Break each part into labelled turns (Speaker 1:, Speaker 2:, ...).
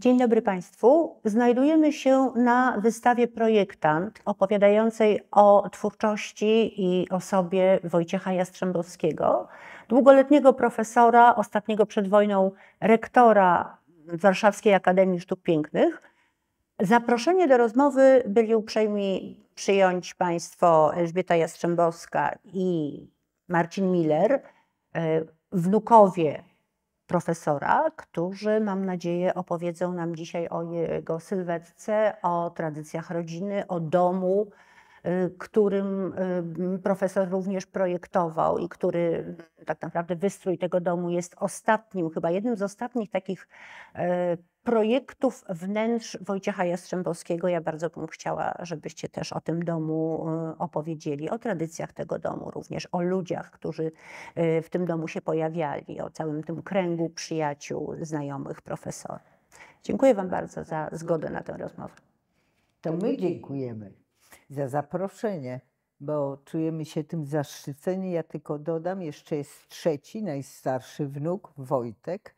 Speaker 1: Dzień dobry Państwu. Znajdujemy się na wystawie Projektant opowiadającej o twórczości i osobie Wojciecha Jastrzębowskiego, długoletniego profesora, ostatniego przed wojną rektora Warszawskiej Akademii Sztuk Pięknych. Zaproszenie do rozmowy byli uprzejmi przyjąć Państwo Elżbieta Jastrzębowska i Marcin Miller, e, wnukowie profesora, którzy mam nadzieję opowiedzą nam dzisiaj o jego sylwetce, o tradycjach rodziny, o domu, Y, którym y, profesor również projektował i który y, tak naprawdę wystrój tego domu jest ostatnim, chyba jednym z ostatnich takich projektów wnętrz Wojciecha Jastrzębowskiego. Ja bardzo bym chciała, żebyście też o tym domu opowiedzieli, o tradycjach tego domu również, o ludziach, którzy w tym domu się pojawiali, o całym tym kręgu przyjaciół, znajomych profesora. Dziękuję Wam bardzo za zgodę na tę rozmowę.
Speaker 2: To my dziękujemy za zaproszenie, bo czujemy się tym zaszczyceni. Ja tylko dodam, jeszcze jest trzeci, najstarszy wnuk, Wojtek,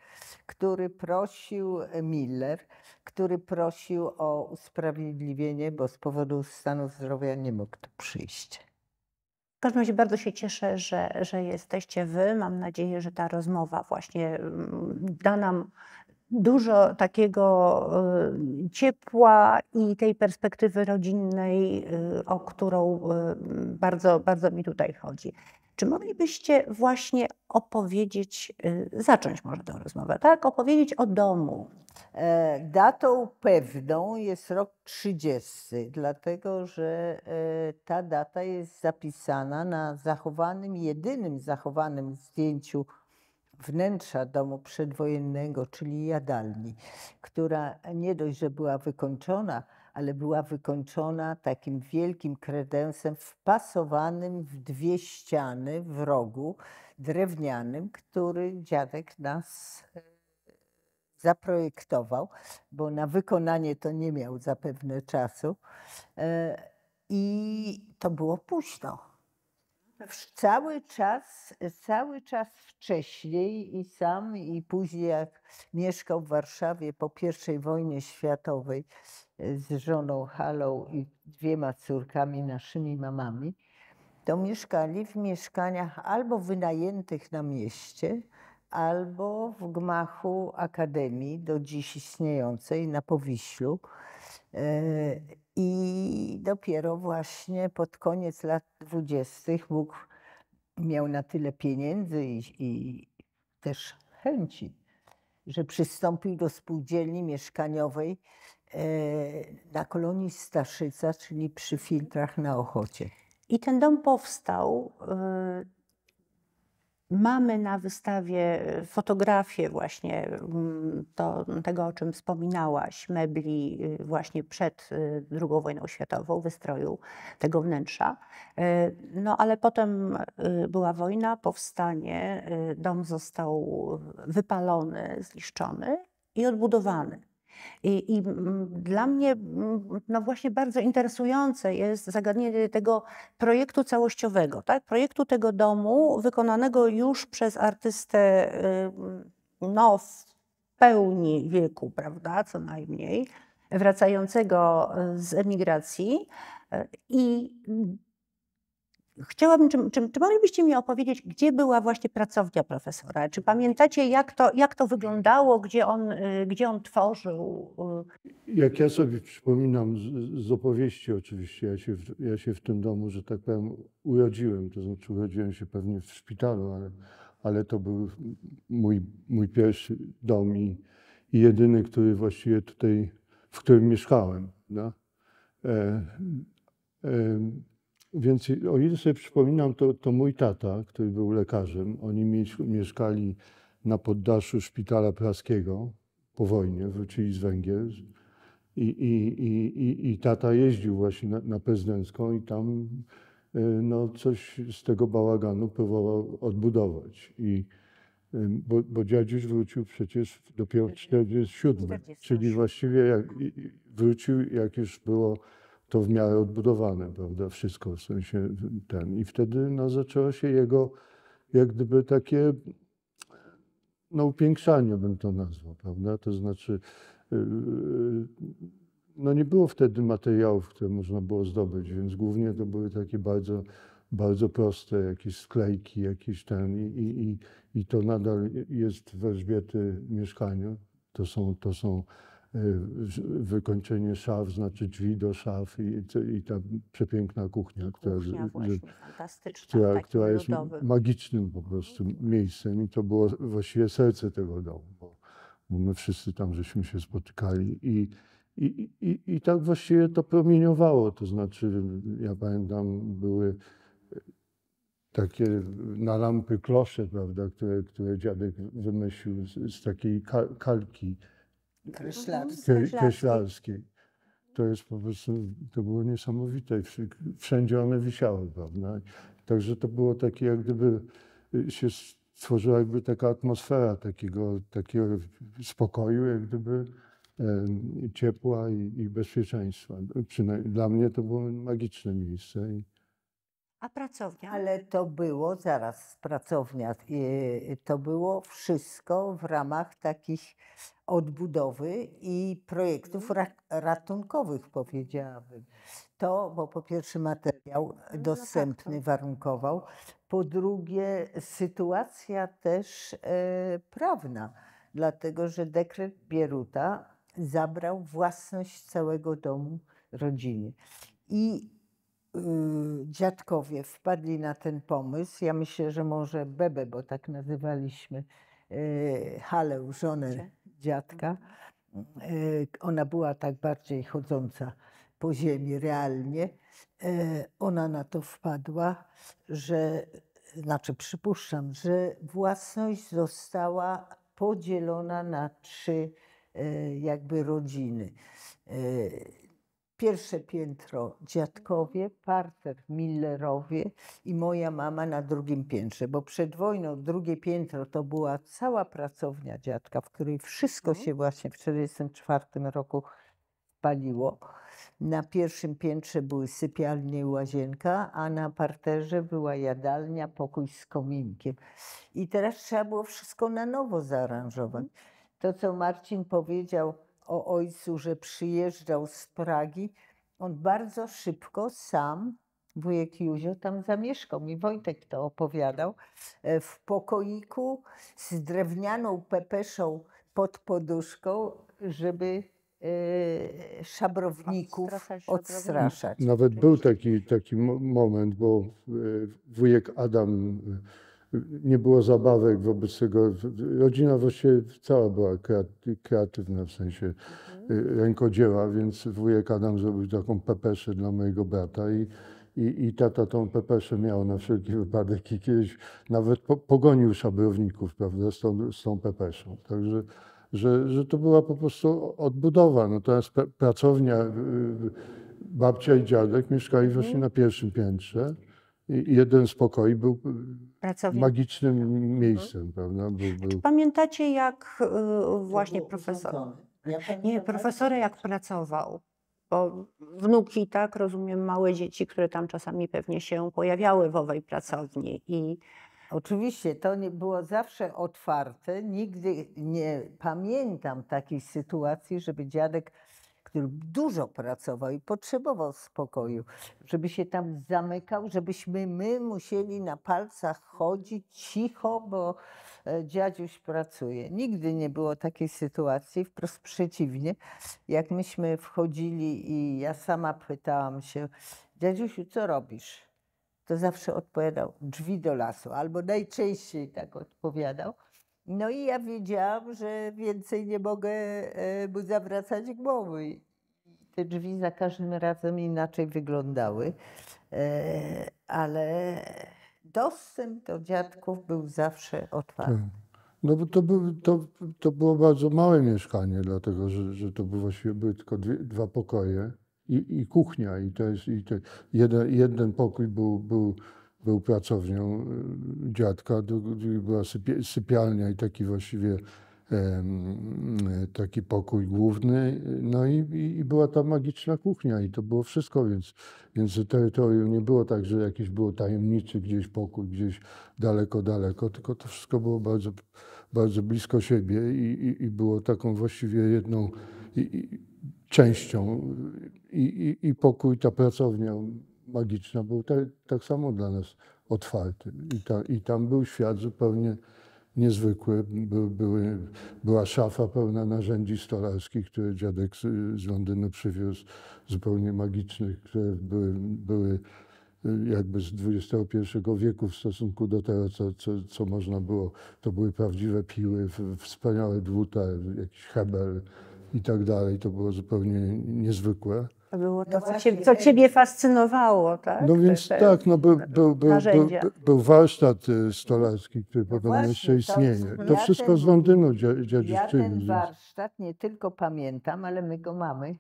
Speaker 2: który prosił, e, Miller, który prosił o usprawiedliwienie, bo z powodu stanu zdrowia nie mógł tu przyjść.
Speaker 1: W każdym razie bardzo się cieszę, że, że jesteście Wy. Mam nadzieję, że ta rozmowa właśnie mm, da nam dużo takiego y, ciepła i tej perspektywy rodzinnej, y, o którą y, bardzo, bardzo mi tutaj chodzi. Czy moglibyście właśnie opowiedzieć, zacząć może tę rozmowę, tak? Opowiedzieć o domu.
Speaker 2: E, datą pewną jest rok 30, dlatego że e, ta data jest zapisana na zachowanym, jedynym zachowanym zdjęciu wnętrza domu przedwojennego, czyli jadalni, która nie dość, że była wykończona, ale była wykończona takim wielkim kredensem wpasowanym w dwie ściany w rogu drewnianym, który dziadek nas e, zaprojektował, bo na wykonanie to nie miał zapewne czasu. E, I to było późno cały czas, cały czas wcześniej i sam, i później, jak mieszkał w Warszawie po I wojnie światowej e, z żoną Halą i dwiema córkami, naszymi mamami, to mieszkali w mieszkaniach albo wynajętych na mieście, albo w gmachu Akademii, do dziś istniejącej, na Powiślu. Yy, I dopiero właśnie pod koniec lat dwudziestych Bóg miał na tyle pieniędzy i, i też chęci, że przystąpił do spółdzielni mieszkaniowej yy, na kolonii Staszyca, czyli przy filtrach na Ochocie.
Speaker 1: I ten dom powstał. Y Mamy na wystawie e, fotografie właśnie mm, to, tego, o czym wspominałaś, mebli y, właśnie przed II y, wojną światową, wystroju tego wnętrza. E, no ale potem y, była wojna, powstanie, dom został wypalony, zniszczony i odbudowany. I, I, mm, dla mnie mm, no właśnie bardzo interesujące jest zagadnienie tego projektu całościowego, tak? projektu tego domu wykonanego już przez artystę y, no, w pełni wieku, prawda, co najmniej, wracającego y, z emigracji y, i Chciałabym, czy, czy, czy moglibyście mi opowiedzieć, gdzie była właśnie pracownia profesora? Czy pamiętacie, jak to, jak to wyglądało, gdzie on, y, gdzie on tworzył?
Speaker 3: Y? Jak ja sobie przypominam z, z opowieści oczywiście, ja się, ja się w tym domu, że tak powiem, urodziłem, to znaczy urodziłem się pewnie w szpitalu, ale, ale to był mój, mój pierwszy dom i, i jedyny, który właściwie tutaj, w którym mieszkałem. No? E, e, więc o ile sobie przypominam, to, to mój tata, który był lekarzem, oni mieszkali na poddaszu szpitala praskiego po wojnie, wrócili z Węgier. I, i, i, i, tata jeździł właśnie na, na prezydencką i tam e, no, coś z tego bałaganu próbował odbudować. I, e, bo, bo dziadziuś wrócił przecież dopiero w 1947, czyli właściwie jak, wrócił, jak już było to w miarę odbudowane, prawda, wszystko w sensie ten. I wtedy no, zaczęło się jego jak gdyby takie no, upiększanie, bym to nazwał, prawda, to znaczy y, no nie było wtedy materiałów, które można było zdobyć, więc głównie to były takie bardzo, bardzo proste jakieś sklejki, jakieś ten i, i, i, to nadal jest w Elżbiety mieszkaniu. To są, to są Y, wykończenie szaf, znaczy drzwi do szaf i, i ta przepiękna kuchnia, która, kuchnia właśnie,
Speaker 1: która, która jest
Speaker 3: magicznym po prostu mhm. miejscem i to było właściwie serce tego domu, bo, bo my wszyscy tam żeśmy się spotykali i, i, i, i tak właściwie to promieniowało, to znaczy ja pamiętam były e, takie na lampy klosze, prawda, które, które dziadek wymyślił z, z takiej kalki, tak, Kreślarskiej. Kreślarskiej. To jest po prostu, to było niesamowite. Wszędzie one wisiały, prawda? Także to było takie, jak gdyby y, się stworzyła jakby taka atmosfera takiego, takiego spokoju, jak gdyby e, ciepła i, i bezpieczeństwa. Przynajmniej dla mnie to było magiczne miejsce. I,
Speaker 2: a pracownia? Ale to było, zaraz, pracownia, y, y, to było wszystko w ramach takich odbudowy i projektów mhm. ratunkowych, powiedziałabym. To, bo po pierwsze materiał mhm, no tak, dostępny warunkował, po drugie sytuacja też e, prawna, dlatego że dekret Bieruta zabrał własność całego domu rodzinie. I Y, dziadkowie wpadli na ten pomysł. Ja myślę, że może Bebe, bo tak nazywaliśmy y, Halę, żonę dziadka. Mhm. Y, ona była tak bardziej chodząca po ziemi realnie. Ona na to wpadła, że, znaczy przypuszczam, że własność została podzielona na trzy jakby rodziny. Pierwsze piętro dziadkowie, parter Millerowie i moja mama na drugim piętrze, bo przed wojną drugie piętro to była cała pracownia dziadka, w której wszystko mhm. się właśnie w 1944 roku paliło. Na pierwszym piętrze były sypialnie i łazienka, a na parterze była jadalnia, pokój z kominkiem. I teraz trzeba było wszystko na nowo zaaranżować. Mhm. To, co Marcin powiedział, o ojcu, że przyjeżdżał z Pragi, on bardzo szybko sam, wujek Józio, tam zamieszkał. Mi Wojtek to opowiadał. E, w pokoiku z drewnianą pepeszą pod poduszką, żeby e, szabrowników odstraszać, odstraszać. Nawet
Speaker 3: był taki, taki moment, bo e, wujek Adam nie było zabawek wobec tego. Rodzina właściwie cała była kreatywna w sensie mhm. y, rękodzieła, więc wujek Adam zrobił taką pepeszę dla mojego brata i, i, i tata tą pepeszę miał na wszelki wypadek i kiedyś nawet po, pogonił szabrowników prawda, z, tą, z tą pepeszą. Także że, że to była po prostu odbudowa. Natomiast pracownia, y, babcia i dziadek mieszkali właśnie mhm. na pierwszym piętrze jeden z pokoi był e, Pracownik. magicznym mhm. miejscem, prawda? Był, był... Czy
Speaker 1: pamiętacie, jak e, właśnie profesor. Ja nie, profesor jak pracował. Bo wnuki, tak, rozumiem, małe dzieci, które tam czasami pewnie się pojawiały w owej pracowni. I Oczywiście, to nie było
Speaker 2: zawsze otwarte. Nigdy nie pamiętam takiej sytuacji, żeby dziadek który dużo pracował i potrzebował spokoju, żeby się tam zamykał, żebyśmy my musieli na palcach chodzić cicho, bo e, dziadziuś pracuje. Nigdy nie było takiej sytuacji, wprost przeciwnie. Jak myśmy wchodzili i ja sama pytałam się, dziadziusiu, co robisz? To zawsze odpowiadał, drzwi do lasu, albo najczęściej tak odpowiadał. No i ja wiedziałam, że więcej nie mogę e, mu zawracać głowy. Te drzwi za każdym razem inaczej wyglądały, e, ale dostęp do dziadków był zawsze
Speaker 3: otwarty. Tak. No bo to, był, to, to było bardzo małe mieszkanie, dlatego że, że to było właściwie były tylko dwie, dwa pokoje i, i kuchnia. I to jest i to jeden, jeden pokój był, był był pracownią y, dziadka, była sypialnia i taki właściwie y, taki pokój główny, y, no i, i, była ta magiczna kuchnia i to było wszystko, więc, więc terytorium nie było tak, że jakieś było tajemnicy gdzieś pokój, gdzieś daleko, daleko, tylko to wszystko było bardzo, bardzo blisko siebie i, i, i było taką właściwie jedną częścią i, i pokój, ta pracownia magiczna był tak, tak samo dla nas otwarty. I, ta, I, tam był świat zupełnie niezwykły. By, były, była szafa pełna narzędzi stolarskich, które dziadek z, z Londynu przywiózł, zupełnie magicznych, które były, były y, jakby z XXI wieku w stosunku do tego, co, co, co można było. To były prawdziwe piły, wspaniałe dwuta, jakiś hebel i tak dalej. To było zupełnie niezwykłe
Speaker 1: było to, no co, ciebie, co, ciebie, fascynowało, tak?
Speaker 3: No więc te, te tak, no był, był, był, był, warsztat y, stolarski, który no podobno jeszcze istnieje. To, to wszystko ten, z Londynu dziedziczymy. Ja ten
Speaker 2: warsztat nie tylko pamiętam, ale my go mamy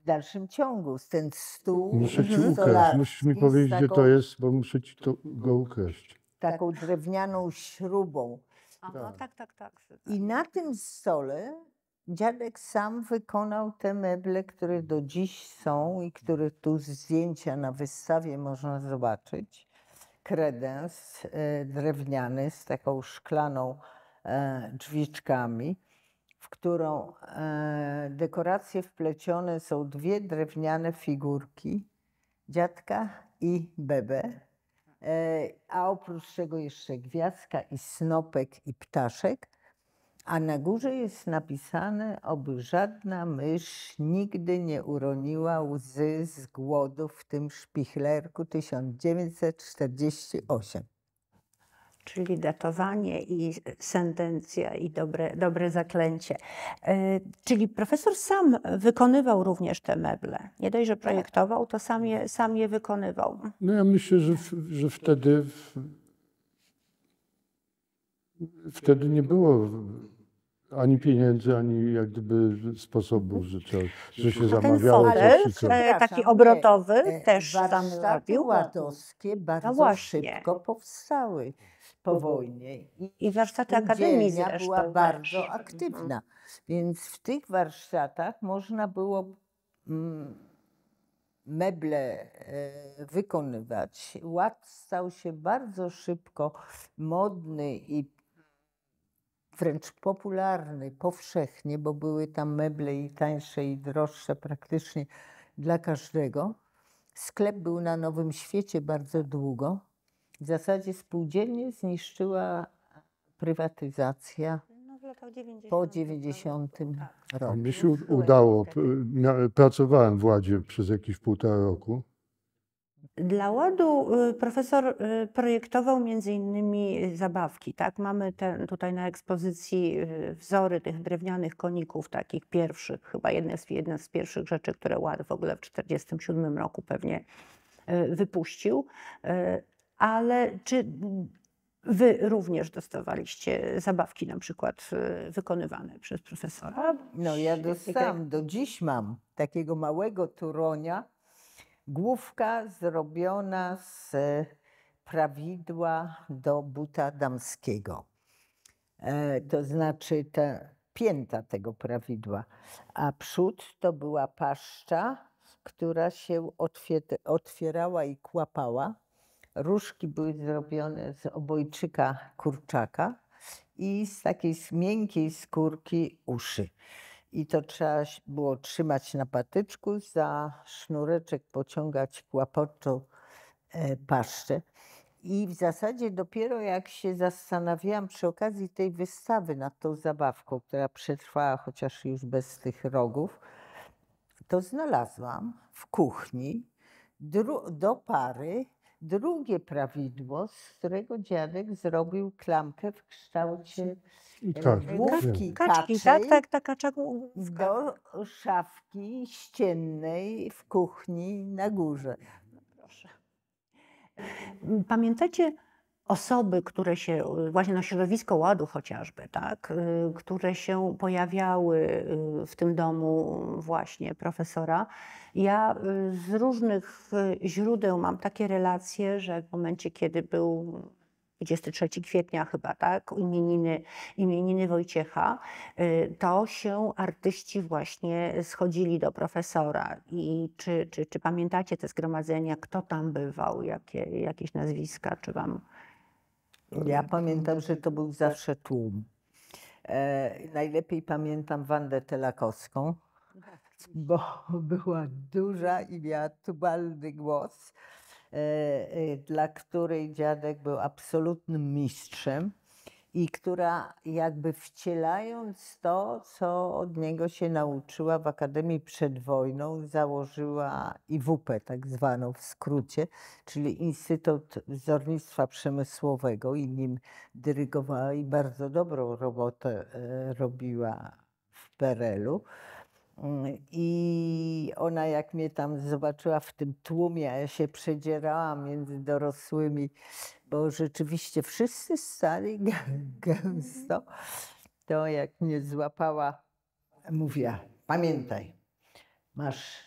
Speaker 2: w dalszym ciągu. Ten stół Muszę ci mhm. ukraść, musisz mi powiedzieć, taką, gdzie to jest,
Speaker 3: bo muszę ci to, go ukraść.
Speaker 2: Taką drewnianą śrubą.
Speaker 1: tak. tak, tak, tak.
Speaker 2: I na tym stole Dziadek sam wykonał te meble, które do dziś są i które tu z zdjęcia na wystawie można zobaczyć. Kredens e, drewniany z taką szklaną e, drzwiczkami, w którą e, dekoracje wplecione są dwie drewniane figurki dziadka i bebe. A oprócz tego jeszcze gwiazdka i snopek i ptaszek a na górze jest napisane, oby żadna mysz nigdy nie uroniła łzy z głodu w tym szpichlerku 1948.
Speaker 1: Czyli datowanie i sentencja i dobre, dobre zaklęcie. E, czyli profesor sam wykonywał również te meble. Nie dość, że projektował, to sam je, sam je wykonywał.
Speaker 3: No ja myślę, że, że wtedy wtedy nie było ani pieniędzy, ani jak gdyby sposobu, że, to, że się zamawiało. Ale
Speaker 1: taki obrotowy e, e, też tam robił.
Speaker 2: No bardzo no szybko powstały po wojnie. I, I warsztaty akademii zresztą. była bardzo aktywna. Mhm. Więc w tych warsztatach można było mm, meble e, wykonywać. Ład stał się bardzo szybko modny i wręcz popularny powszechnie, bo były tam meble i tańsze, i droższe praktycznie dla każdego. Sklep był na Nowym Świecie bardzo długo. W zasadzie spółdzielnie zniszczyła prywatyzacja no, po 90 tak, tak. roku. Mi się
Speaker 3: udało, pracowałem w Ładzie przez jakieś półtora roku
Speaker 1: dla ładu y, profesor y, projektował między innymi zabawki. Tak? Mamy ten tutaj na ekspozycji y, wzory tych drewnianych koników, takich pierwszych, chyba jedna z, jedna z pierwszych rzeczy, które ład w ogóle w 1947 roku pewnie wypuścił. Ale czy Wy również dostawaliście zabawki na przykład wykonywane przez profesora? No ja dostałam,
Speaker 2: do dziś mam takiego małego turonia, Główka zrobiona z prawidła do buta damskiego. E, to znaczy ta pięta tego prawidła, a przód to była paszcza, która się otwierała i kłapała. Różki były zrobione z obojczyka kurczaka i z takiej miękkiej skórki uszy i to trzeba było trzymać na patyczku, za sznureczek pociągać kłapoczo e, paszczę. I w zasadzie dopiero jak się zastanawiałam przy okazji tej wystawy nad tą zabawką, która przetrwała chociaż już bez tych rogów, to znalazłam w kuchni do pary drugie prawidło, z którego dziadek zrobił klamkę w kształcie e, tak, kaczki, tak tak,
Speaker 1: tak, tak, do szafki ściennej w kuchni na górze. Proszę. Pamiętacie, osoby, które się, y, właśnie no środowisko ładu chociażby, tak, y, które się pojawiały y, w tym domu właśnie profesora. Ja z różnych źródeł mam takie relacje, że w momencie, kiedy był 23 kwietnia chyba, tak, imieniny, imieniny Wojciecha, to się artyści właśnie schodzili do profesora. I czy, czy, czy pamiętacie te zgromadzenia, kto tam bywał, jakie, jakieś nazwiska, czy wam ja mhm. pamiętam,
Speaker 2: że to był zawsze tłum. E, najlepiej pamiętam Wandę Telakowską, bo była duża i miała tubalny głos, e, e, dla której dziadek był absolutnym mistrzem i która jakby wcielając to, co od niego się nauczyła w Akademii przed wojną, założyła IWP, tak zwaną w skrócie, czyli Instytut Wzornictwa Przemysłowego i nim dyrygowała i bardzo dobrą robotę e, robiła w Perelu. Mm, I ona, jak mnie tam zobaczyła w tym tłumie, a ja się przedzierałam między dorosłymi bo rzeczywiście wszyscy stali gęsto. To jak mnie złapała, mówiła, pamiętaj, masz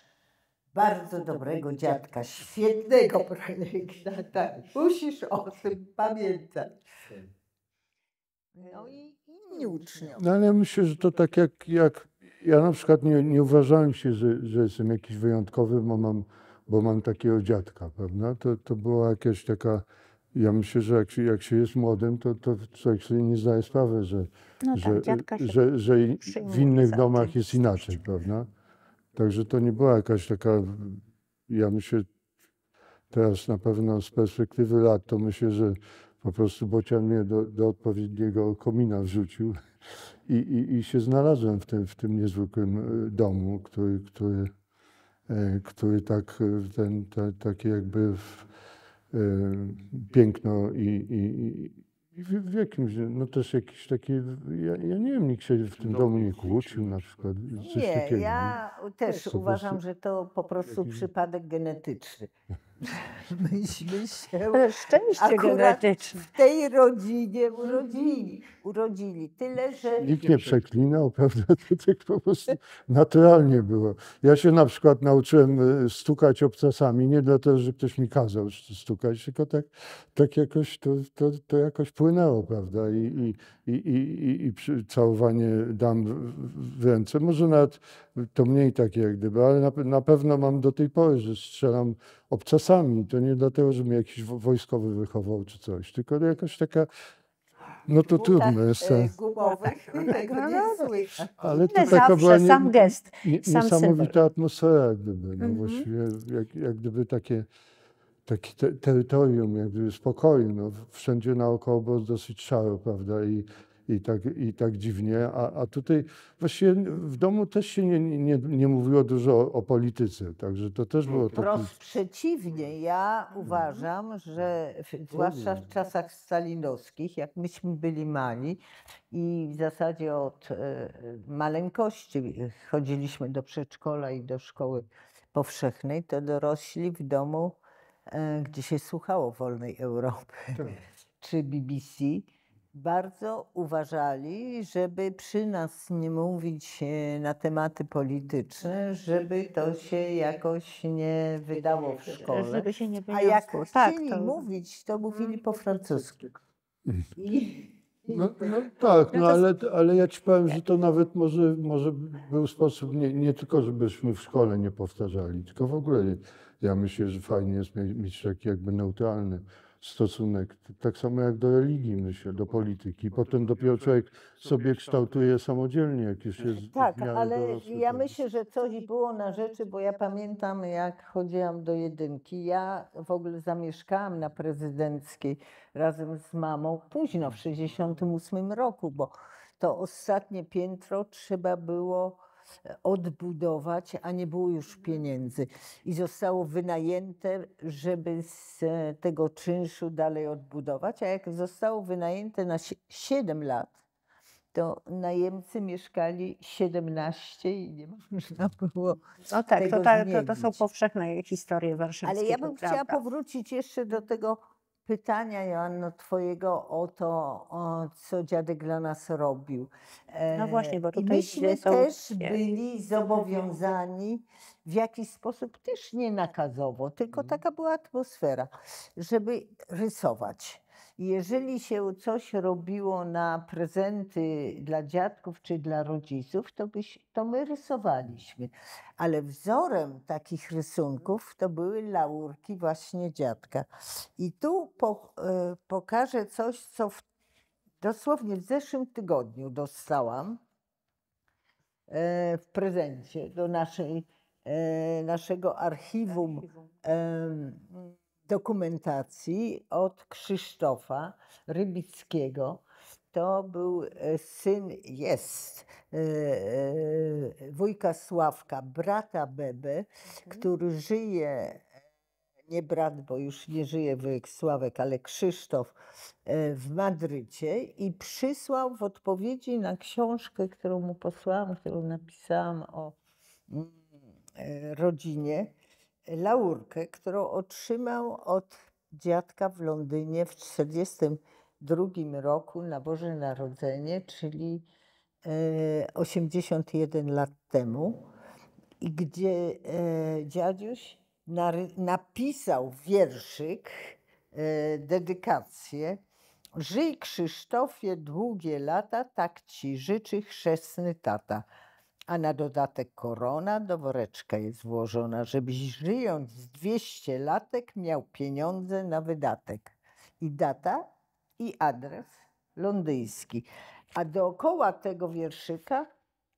Speaker 2: bardzo dobrego dziadka, świetnego projekta, musisz o tym pamiętać. No i inni uczniowie.
Speaker 3: No ale ja myślę, że to tak jak, jak ja na przykład nie, nie uważałem się, że, że jestem jakiś wyjątkowy, bo mam, bo mam takiego dziadka, prawda? To, to była jakaś taka ja myślę, że jak, jak się jest młodym, to, to człowiek sobie nie zdaje sprawy, że, no że, tak, że, że w innych domach jest inaczej, prawda? Także to nie była jakaś taka, ja myślę, teraz na pewno z perspektywy lat, to myślę, że po prostu Bocian mnie do, do odpowiedniego komina wrzucił i, i, i się znalazłem w tym, w tym niezwykłym e, domu, który, który, e, który tak, e, ten, ta, taki jakby... W, Y, piękno i, i, i w, w jakimś, no też jakieś takie, ja, ja, nie wiem, nikt się w tym no, domu nie kłócił na przykład. nie, takiego, ja
Speaker 2: też uważam, prostu, że to po prostu jakiś... przypadek genetyczny. myśmy się szczęście genetyczne. w tej rodzinie urodzili. urodzili. Tyle, że... Nikt nie
Speaker 3: przeklinał, prawda? tak po prostu naturalnie było. Ja się na przykład nauczyłem y, stukać obcasami, nie dlatego, że ktoś mi kazał stukać, tylko tak, tak jakoś to, to, to jakoś płynęło, prawda? I, i, i, i, i całowanie dam w ręce. Może nawet to mniej takie jak gdyby, ale na, na pewno mam do tej pory, że strzelam obcasami. To nie dlatego, że mnie jakiś wojskowy wychował czy coś, tylko jakaś taka no to trudno jest.
Speaker 2: Ale to taka była nie, sam gest,
Speaker 3: sam niesamowita atmosfera, jak gdyby. No, mm Właściwie jak, jak gdyby takie takie te, terytorium jak gdyby spokoju. No, wszędzie naokoło było dosyć szaro, prawda? I i tak, i tak dziwnie. A, a tutaj właściwie w domu też się nie, nie, nie mówiło dużo o, o polityce, także to też było takie... Wprost
Speaker 2: przeciwnie, ja uważam, mhm. że w, zwłaszcza w czasach stalinowskich, jak myśmy byli mali i w zasadzie od e, maleńkości chodziliśmy do przedszkola i do szkoły powszechnej, to dorośli w domu, e, gdzie się słuchało wolnej Europy, tak. czy BBC, bardzo uważali, żeby przy nas nie mówić e, na tematy polityczne, żeby to się jakoś nie wydało w szkole. Żeby się nie A jak tak, chcieli tak, to... mówić, to mówili po francusku. No,
Speaker 3: no, tak, no, no ale, ale ja ci powiem, że to nawet może, może był sposób nie, nie tylko, żebyśmy w szkole nie powtarzali, tylko w ogóle ja myślę, że fajnie jest mieć taki jakby neutralny stosunek. Tak samo jak do religii, myślę, do polityki. Potem dopiero człowiek sobie kształtuje samodzielnie, jak już jest Tak, ale dorosły,
Speaker 2: ja myślę, że coś było na rzeczy, bo ja pamiętam, jak chodziłam do jedynki. Ja w ogóle zamieszkałam na prezydenckiej razem z mamą późno, w 68 roku, bo to ostatnie piętro trzeba było odbudować, a nie było już pieniędzy. I zostało wynajęte, żeby z e, tego czynszu dalej odbudować. A jak zostało wynajęte na 7 lat, to najemcy mieszkali 17 i nie można było. No tak, to, ta, to, to, są
Speaker 1: powszechne historie
Speaker 2: warszawskie. Ale ja bym chciała prawda. powrócić jeszcze do tego pytania, Joanno, twojego o to, o co dziadek dla nas robił. No e, właśnie, bo tutaj I myśmy są... też byli zobowiązani w jakiś sposób, też nie nakazowo, tylko mhm. taka była atmosfera, żeby rysować. Jeżeli się coś robiło na prezenty dla dziadków czy dla rodziców, to, byś, to my rysowaliśmy. Ale wzorem takich rysunków to były laurki właśnie dziadka. I tu po, y, pokażę coś, co w, dosłownie w zeszłym tygodniu dostałam e, w prezencie do naszej, e, naszego archiwum, archiwum dokumentacji od Krzysztofa Rybickiego. To był e, syn, jest e, e, wujka Sławka, brata Bebe, mhm. który żyje, nie brat, bo już nie żyje wujek Sławek, ale Krzysztof w Madrycie i przysłał w odpowiedzi na książkę, którą mu posłałam, którą napisałam o mm, rodzinie, laurkę, którą otrzymał od dziadka w Londynie w 1942 roku na Boże Narodzenie, czyli 81 e, lat temu, i gdzie e, dziadziuś napisał wierszyk, e, dedykację. Żyj Krzysztofie długie lata, tak ci życzy chrzestny tata a na dodatek korona do woreczka jest włożona, żebyś żyjąc z 200 latek miał pieniądze na wydatek. I data, i adres londyński. A dookoła tego wierszyka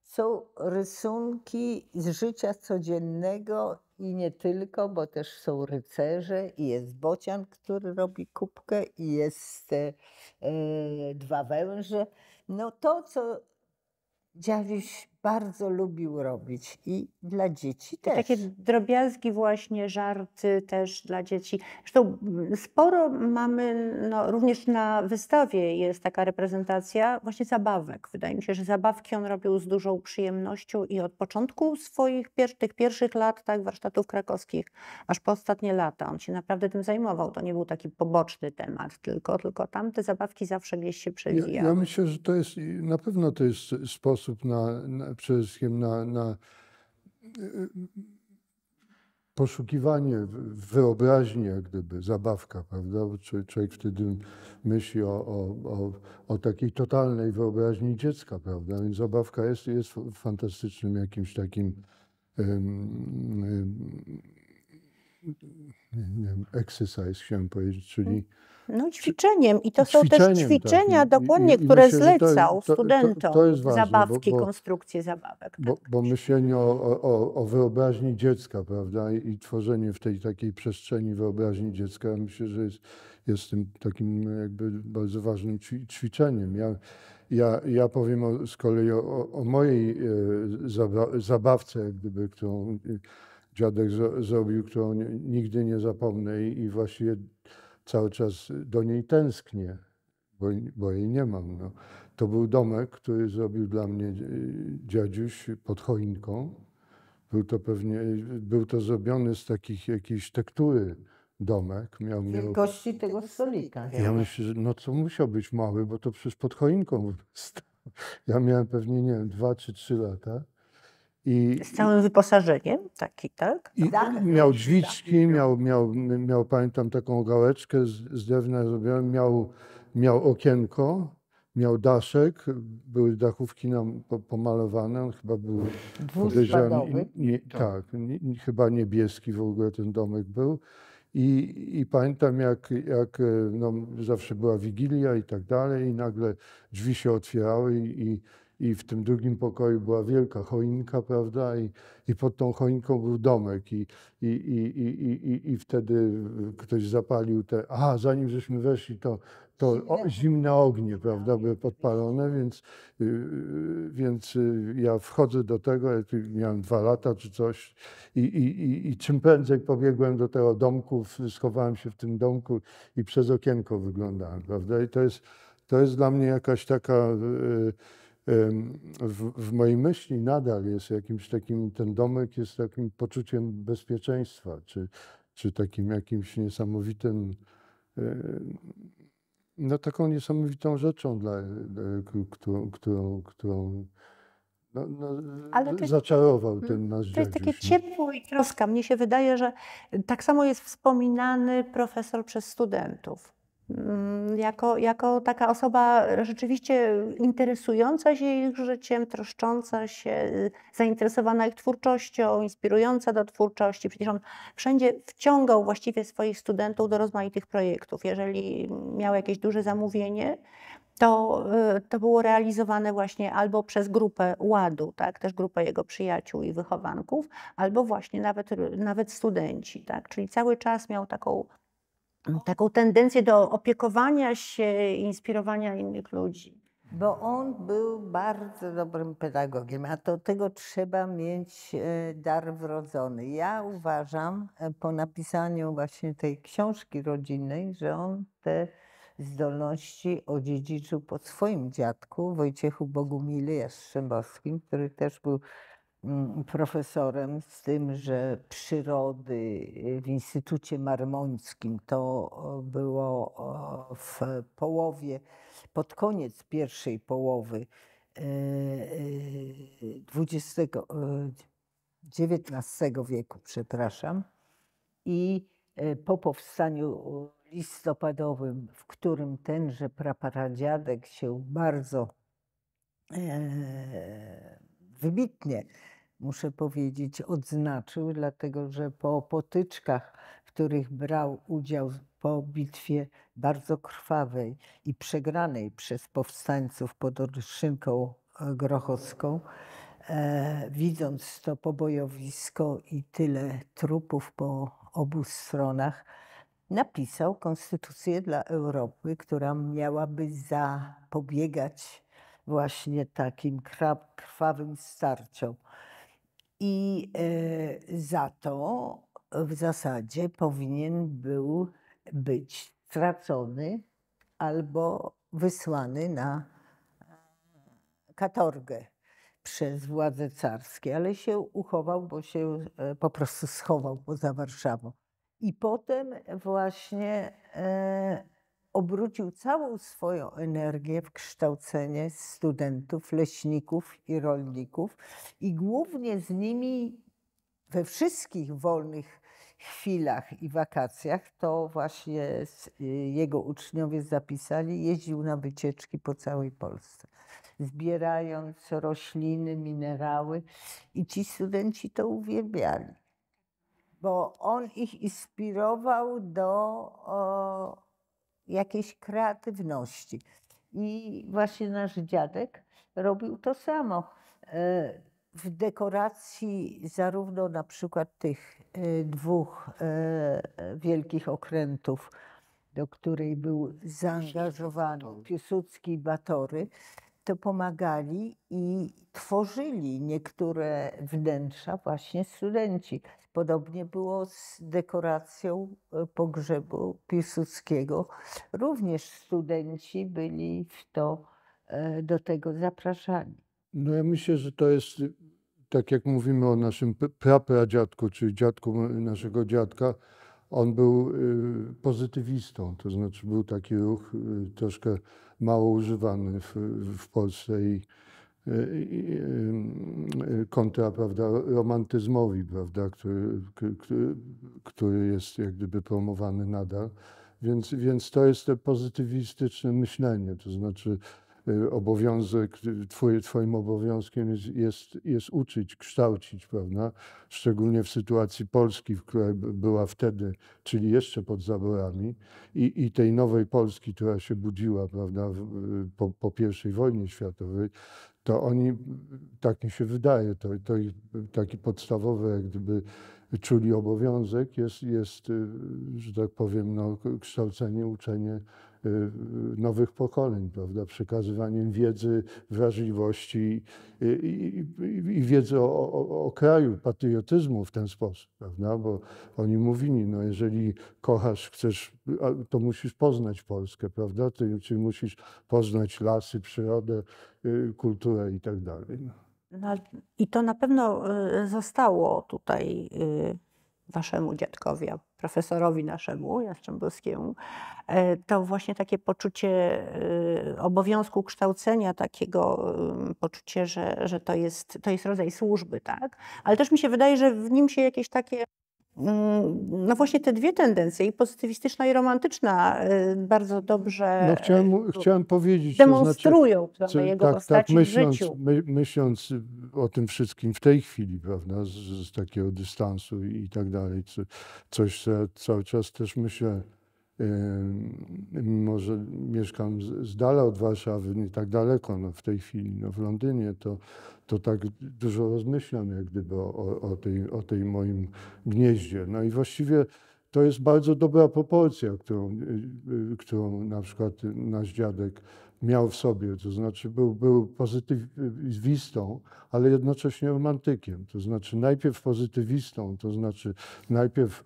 Speaker 2: są rysunki z życia codziennego i nie tylko, bo też są rycerze i jest bocian, który robi kubkę i jest e, dwa węże.
Speaker 1: No to, co dziadziś bardzo lubił robić i dla dzieci też. takie drobiazgi właśnie, żarty też dla dzieci. Zresztą mm, sporo mamy, no, również na wystawie jest taka reprezentacja właśnie zabawek. Wydaje mi się, że zabawki on robił z dużą przyjemnością i od początku swoich pier tych pierwszych lat tak, warsztatów krakowskich, aż po ostatnie lata. On się naprawdę tym zajmował. To nie był taki poboczny temat tylko, tylko tam te zabawki zawsze gdzieś się przewijały. Ja, ja myślę,
Speaker 3: że to jest, na pewno to jest sposób na, na przede wszystkim na, na e, poszukiwanie, wyobraźni jak gdyby, zabawka, prawda? Bo człowiek wtedy myśli o, o, o, o, takiej totalnej wyobraźni dziecka, prawda? Więc zabawka jest, jest fantastycznym jakimś takim um, um, exercise chciałem powiedzieć, czyli mhm.
Speaker 1: No ćwiczeniem i to są też tak. ćwiczenia tak. dokładnie, I, i które myślę, zlecał to, studentom. To, to ważne, zabawki, bo, bo, konstrukcje zabawek.
Speaker 3: Tak? Bo, bo myślenie o, o, o, wyobraźni dziecka, prawda, i tworzenie w tej takiej przestrzeni wyobraźni dziecka, myślę, że jest, jest tym takim jakby bardzo ważnym ćwiczeniem. Ja, ja, ja powiem o, z kolei o, o mojej e, zabawce, jak gdyby, którą e, dziadek zrobił, którą nigdy nie zapomnę i, i właściwie cały czas do niej tęsknię, bo, bo jej nie mam. No. To był domek, który zrobił dla mnie e, dziadziuś pod choinką. Był to pewnie, e, był to zrobiony z takich jakiejś tektury domek. Miał Wielkości
Speaker 2: tego stolika. Ja myślę,
Speaker 3: że no co musiał być mały, bo to przecież pod choinką Ja miałem pewnie, nie wiem, dwa czy trzy lata. I, Z całym
Speaker 1: wyposażeniem,
Speaker 3: taki, tak? I tak. miał drzwiczki, tak. miał, miał, miał, pamiętam, taką gałeczkę z, z drewna zrobioną, miał, miał okienko, miał daszek, były dachówki nam pomalowane, on chyba był podejrzany. Nie, tak, tak nie, chyba niebieski w ogóle ten domek był. I, i pamiętam, jak, jak e, no, zawsze była wigilia i tak dalej, i nagle drzwi się otwierały i, i i w tym drugim pokoju była wielka choinka, prawda, i, i pod tą choinką był domek i, i, i, i, i, i wtedy ktoś zapalił te, A zanim żeśmy weszli, to, to o, zimne ognie, prawda, tak, były podpalone, więc, y, y, więc y, ja wchodzę do tego, ja miałem dwa lata czy coś i, i, i, i czym prędzej pobiegłem do tego domku, schowałem się w tym domku i przez okienko wyglądałem, prawda, i to jest, to jest dla mnie jakaś taka... Yy, w, w, mojej myśli nadal jest jakimś takim, ten domek jest takim poczuciem bezpieczeństwa, czy, czy takim jakimś niesamowitym, e, no taką niesamowitą rzeczą, dla, e, którą, którą, którą no, no, to, zaczarował ten hmm, nasz To jest takie
Speaker 1: ciepło i troska. Mnie się wydaje, że tak samo jest wspominany profesor przez studentów. Mm, jako, jako taka osoba rzeczywiście interesująca się ich życiem, troszcząca się, y, zainteresowana ich twórczością, inspirująca do twórczości. Przecież on wszędzie wciągał właściwie swoich studentów do rozmaitych projektów. Jeżeli miał jakieś duże zamówienie, to, y, to było realizowane właśnie albo przez grupę ładu, tak, też grupę jego przyjaciół i wychowanków, albo właśnie nawet, y, nawet studenci. Tak. Czyli cały czas miał taką taką tendencję do opiekowania się, inspirowania innych ludzi.
Speaker 2: Bo on był bardzo dobrym pedagogiem, a do tego trzeba mieć e, dar wrodzony. Ja uważam e, po napisaniu właśnie tej książki rodzinnej, że on te zdolności odziedziczył po swoim dziadku, Wojciechu Bogumilie Jastrzębowskim, który też był Mm, profesorem, z tym, że przyrody y, w Instytucie Marmońskim to było w połowie, pod koniec pierwszej połowy XIX e, e, e, wieku, przepraszam. I po powstaniu listopadowym, w którym tenże praparadziadek się bardzo wybitnie muszę powiedzieć, odznaczył, dlatego że po potyczkach, w których brał udział po bitwie bardzo krwawej i przegranej przez powstańców pod Orszynką e, Grochowską, e, widząc to pobojowisko i tyle trupów po obu stronach, napisał konstytucję dla Europy, która miałaby zapobiegać właśnie takim krwawym starciom. I e, za to w zasadzie powinien był być stracony albo wysłany na e, katorgę przez władze carskie, ale się uchował, bo się e, po prostu schował poza Warszawą. I potem właśnie obrócił całą swoją energię w kształcenie studentów, leśników i rolników i głównie z nimi we wszystkich wolnych chwilach i wakacjach, to właśnie y, jego uczniowie zapisali, jeździł na wycieczki po całej Polsce, zbierając rośliny, minerały i ci studenci to uwielbiali, bo on ich inspirował do jakiejś kreatywności. I właśnie nasz dziadek robił to samo. E, w dekoracji zarówno na przykład tych e, dwóch e, wielkich okrętów, do której był zaangażowany Piłsudski i Batory, to pomagali i tworzyli niektóre wnętrza właśnie studenci. Podobnie było z dekoracją e, pogrzebu Piłsudskiego. Również studenci byli w to, e, do tego zapraszani.
Speaker 3: No ja myślę, że to jest, y, tak jak mówimy o naszym prapradziadku, czyli dziadku naszego dziadka, on był y, pozytywistą, to znaczy był taki ruch y, troszkę mało używany w, w Polsce i Y, y, y, kontra prawda, romantyzmowi, prawda, który, który jest jak gdyby promowany nadal. Więc, więc to jest te pozytywistyczne myślenie, to znaczy obowiązek, twój twoim obowiązkiem jest, jest, jest uczyć, kształcić, prawda? Szczególnie w sytuacji Polski, w której była wtedy, czyli jeszcze pod zaborami i, i tej nowej Polski, która się budziła, prawda, po, po I wojnie światowej, to oni, tak mi się wydaje, to, to taki podstawowy jak gdyby czuli obowiązek jest, jest y, że tak powiem, no, kształcenie, uczenie Y, nowych pokoleń, prawda? przekazywaniem wiedzy, wrażliwości i, i, i wiedzy o, o, o, kraju, patriotyzmu w ten sposób, prawda? bo oni mówili, no jeżeli kochasz, chcesz, to musisz poznać Polskę, prawda? Ty, czyli musisz poznać lasy, przyrodę, y, kulturę i tak dalej.
Speaker 1: No, I to na pewno y, zostało tutaj waszemu dziadkowi, profesorowi naszemu, Jastrzębowskiemu, e, to właśnie takie poczucie e, obowiązku kształcenia, takiego e, poczucie, że, że to, jest, to jest rodzaj służby, tak? Ale też mi się wydaje, że w nim się jakieś takie Mm, no właśnie te dwie tendencje, i pozytywistyczna, i romantyczna, y, bardzo dobrze no chciałem, y, chciałem powiedzieć, demonstrują to znaczy, jego tak, tak postaci tak, myśląc, w życiu.
Speaker 3: My, myśląc y, o tym wszystkim w tej chwili, prawda, z, z takiego dystansu i tak dalej, co, coś co cały czas też myślę, mimo że mieszkam z, z dala od Warszawy, nie tak daleko no, w tej chwili no, w Londynie, to to tak dużo rozmyślam jak gdyby o, o, tej, o tej moim gnieździe. No i właściwie to jest bardzo dobra proporcja, którą, y, y, którą na przykład nasz dziadek miał w sobie, to znaczy był, był pozytywistą, ale jednocześnie romantykiem, to znaczy najpierw pozytywistą, to znaczy najpierw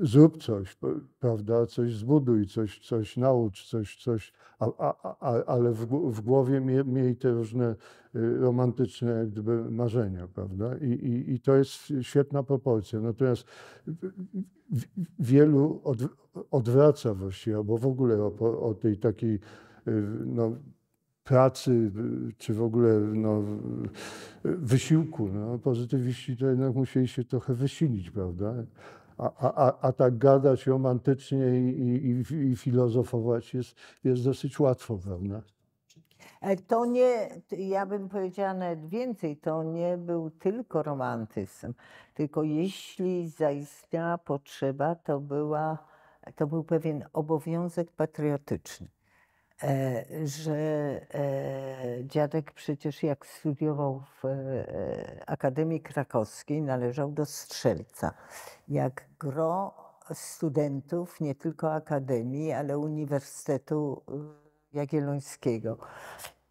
Speaker 3: zrób coś, prawda, coś zbuduj, coś, coś naucz, coś, coś, a, a, a, ale w, głowie miej, miej te różne y, romantyczne jak gdyby marzenia, prawda, I, i, i to jest świetna proporcja. Natomiast wielu od, odwraca właściwie, albo w ogóle o, o tej takiej, y, no, pracy, y, czy w ogóle no, wysiłku. No. Pozytywiści to jednak musieli się trochę wysilić, prawda? a, a, a tak gadać romantycznie i, i, i filozofować jest, jest dosyć łatwo, prawda?
Speaker 2: E, to nie, ja bym powiedziała nawet więcej, to nie był tylko romantyzm, tylko jeśli zaistniała potrzeba, to, była, to był pewien obowiązek patriotyczny. E, że e, dziadek przecież jak studiował w e, Akademii Krakowskiej, należał do strzelca. Jak gro studentów nie tylko Akademii, ale Uniwersytetu Jagiellońskiego.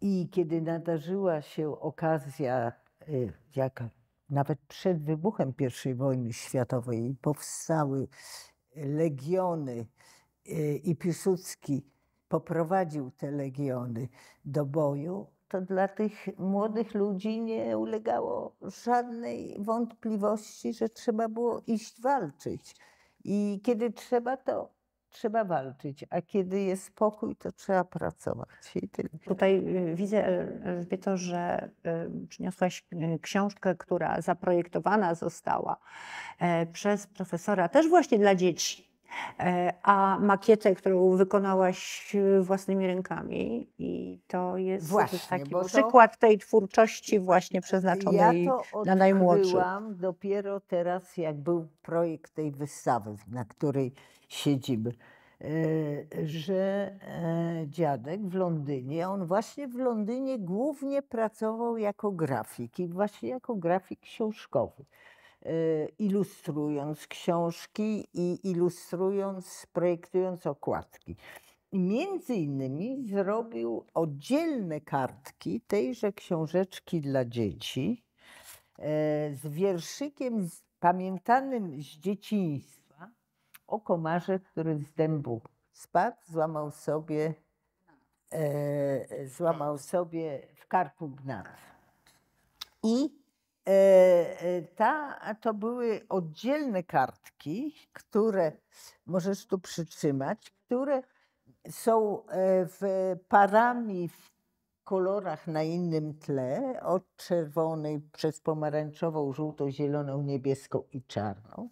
Speaker 2: I kiedy nadarzyła się okazja, jak nawet przed wybuchem I wojny światowej powstały legiony i Piłsudski poprowadził te legiony do boju, to dla tych młodych ludzi nie ulegało żadnej wątpliwości, że trzeba było iść walczyć. I kiedy trzeba, to
Speaker 1: trzeba walczyć, a kiedy jest spokój, to trzeba pracować. Tutaj y, widzę, Elżbieto, że y, przyniosłaś y, książkę, która zaprojektowana została e, przez profesora też właśnie dla dzieci. E, a makietę, którą wykonałaś e, własnymi rękami i to jest właśnie, taki to, przykład tej twórczości właśnie przeznaczonej ja to na najmłodszych.
Speaker 2: dopiero teraz, jak był projekt tej wystawy, na której siedzimy, e, że dziadek w Londynie, on właśnie w Londynie głównie pracował jako grafik i właśnie jako grafik książkowy. Y, ilustrując książki i ilustrując, projektując okładki. Między innymi zrobił oddzielne kartki tejże książeczki dla dzieci e, z wierszykiem pamiętanym z dzieciństwa o komarze, który z dębu spadł, złamał sobie, e, złamał sobie w karku gnat. I E, e, ta, to były oddzielne kartki, które możesz tu przytrzymać, które są e, w parami w kolorach na innym tle, od czerwonej przez pomarańczową, żółtą, zieloną niebieską i czarną.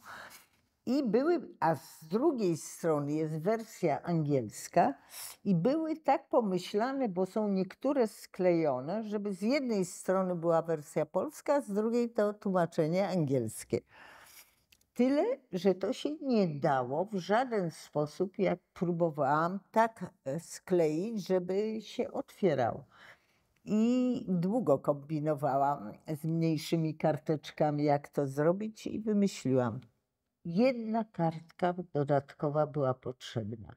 Speaker 2: I były, a z drugiej strony jest wersja angielska i były tak pomyślane, bo są niektóre sklejone, żeby z jednej strony była wersja polska, a z drugiej to tłumaczenie angielskie. Tyle, że to się nie dało w żaden sposób, jak próbowałam tak e, skleić, żeby się otwierało. I długo kombinowałam z mniejszymi karteczkami, jak to zrobić, i wymyśliłam jedna kartka dodatkowa była potrzebna.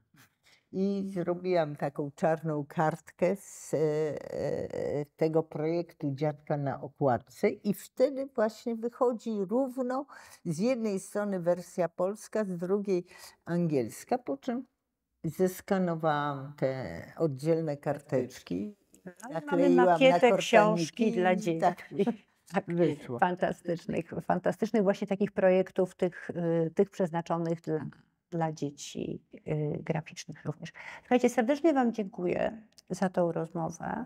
Speaker 2: I zrobiłam taką czarną kartkę z e, e, tego projektu Dziadka na okładce, i wtedy właśnie wychodzi równo z jednej strony wersja polska, z drugiej angielska. Po czym zeskanowałam te oddzielne karteczki. No
Speaker 1: mamy makietę na książki dla tak. dzieci. Tak. Tak wyszło. Fantastycznych, fantastycznych właśnie takich projektów, tych, y, tych przeznaczonych dla, mhm. dla dzieci y, graficznych również. Słuchajcie, serdecznie Wam dziękuję za tą rozmowę.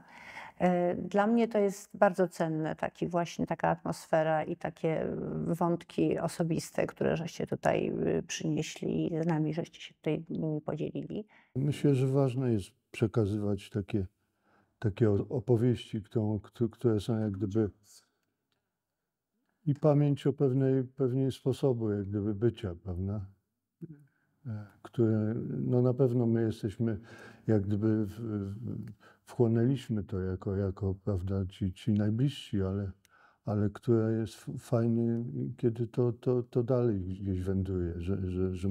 Speaker 1: Y, dla mnie to jest bardzo cenne, taki właśnie taka atmosfera i takie wątki osobiste, które żeście tutaj przynieśli i z nami żeście się tutaj podzielili.
Speaker 3: Myślę, że ważne jest przekazywać takie, takie opowieści, które są jak gdyby i pamięć o pewnej, pewnej sposobu jak gdyby bycia, prawda? E, które, no na pewno my jesteśmy, jak gdyby w, wchłonęliśmy to jako, jako prawda, ci, ci najbliżsi, ale, ale które jest fajny, kiedy to, to, to dalej gdzieś wędruje, że, że, że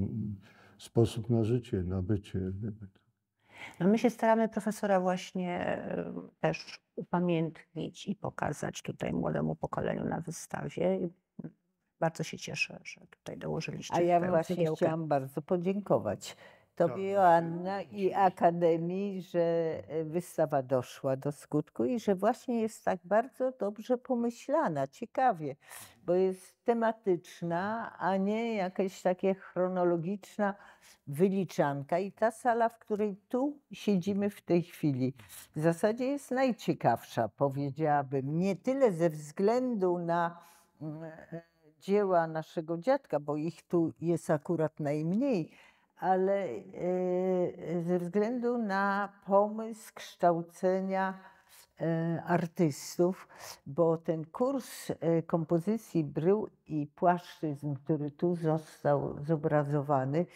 Speaker 3: sposób na życie, na bycie.
Speaker 1: No my się staramy profesora właśnie e, też upamiętnić i pokazać tutaj młodemu pokoleniu na wystawie. Bardzo się cieszę, że tutaj dołożyliście. A ja właśnie chciałam
Speaker 2: bardzo podziękować Tobie Joanna no i Akademii, że e, wystawa doszła do skutku i że właśnie jest tak bardzo dobrze pomyślana, ciekawie, bo jest tematyczna, a nie jakaś takie chronologiczna wyliczanka. I ta sala, w której tu siedzimy w tej chwili, w zasadzie jest najciekawsza, powiedziałabym. Nie tyle ze względu na mm, e, e, dzieła naszego dziadka, bo ich tu jest akurat najmniej, ale e, ze względu na pomysł kształcenia e, artystów, bo ten kurs e, kompozycji brył i płaszczyzn, który tu został zobrazowany,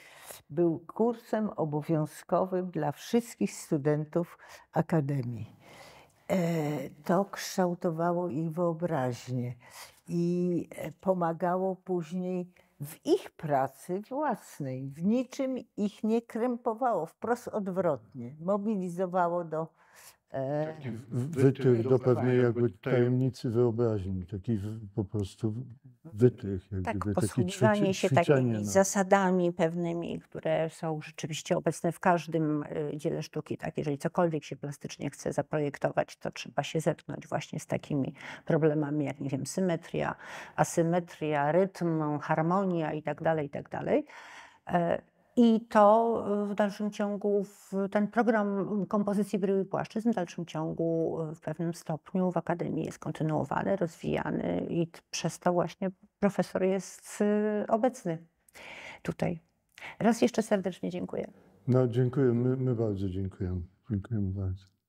Speaker 2: był kursem obowiązkowym dla wszystkich studentów Akademii. To kształtowało ich wyobraźnię i pomagało później w ich pracy własnej. W niczym ich nie krępowało, wprost odwrotnie. Mobilizowało do E, wytych do pewnej jakby
Speaker 3: tajemnicy wyobraźni, taki po prostu wytych jakby tak, gdyby, się takimi no.
Speaker 1: zasadami pewnymi, które są rzeczywiście obecne w każdym y, dziele sztuki. Tak? Jeżeli cokolwiek się plastycznie chce zaprojektować, to trzeba się zetknąć właśnie z takimi problemami jak, nie wiem, symetria, asymetria, rytm, harmonia itd., tak itd. Tak i to e, w dalszym ciągu, ten program kompozycji bryły płaszczyzn w dalszym ciągu e, w pewnym stopniu w Akademii jest kontynuowany, rozwijany i przez to właśnie profesor jest e, obecny tutaj. Raz jeszcze serdecznie dziękuję.
Speaker 3: No dziękuję, my, my bardzo dziękujemy. Dziękujemy bardzo.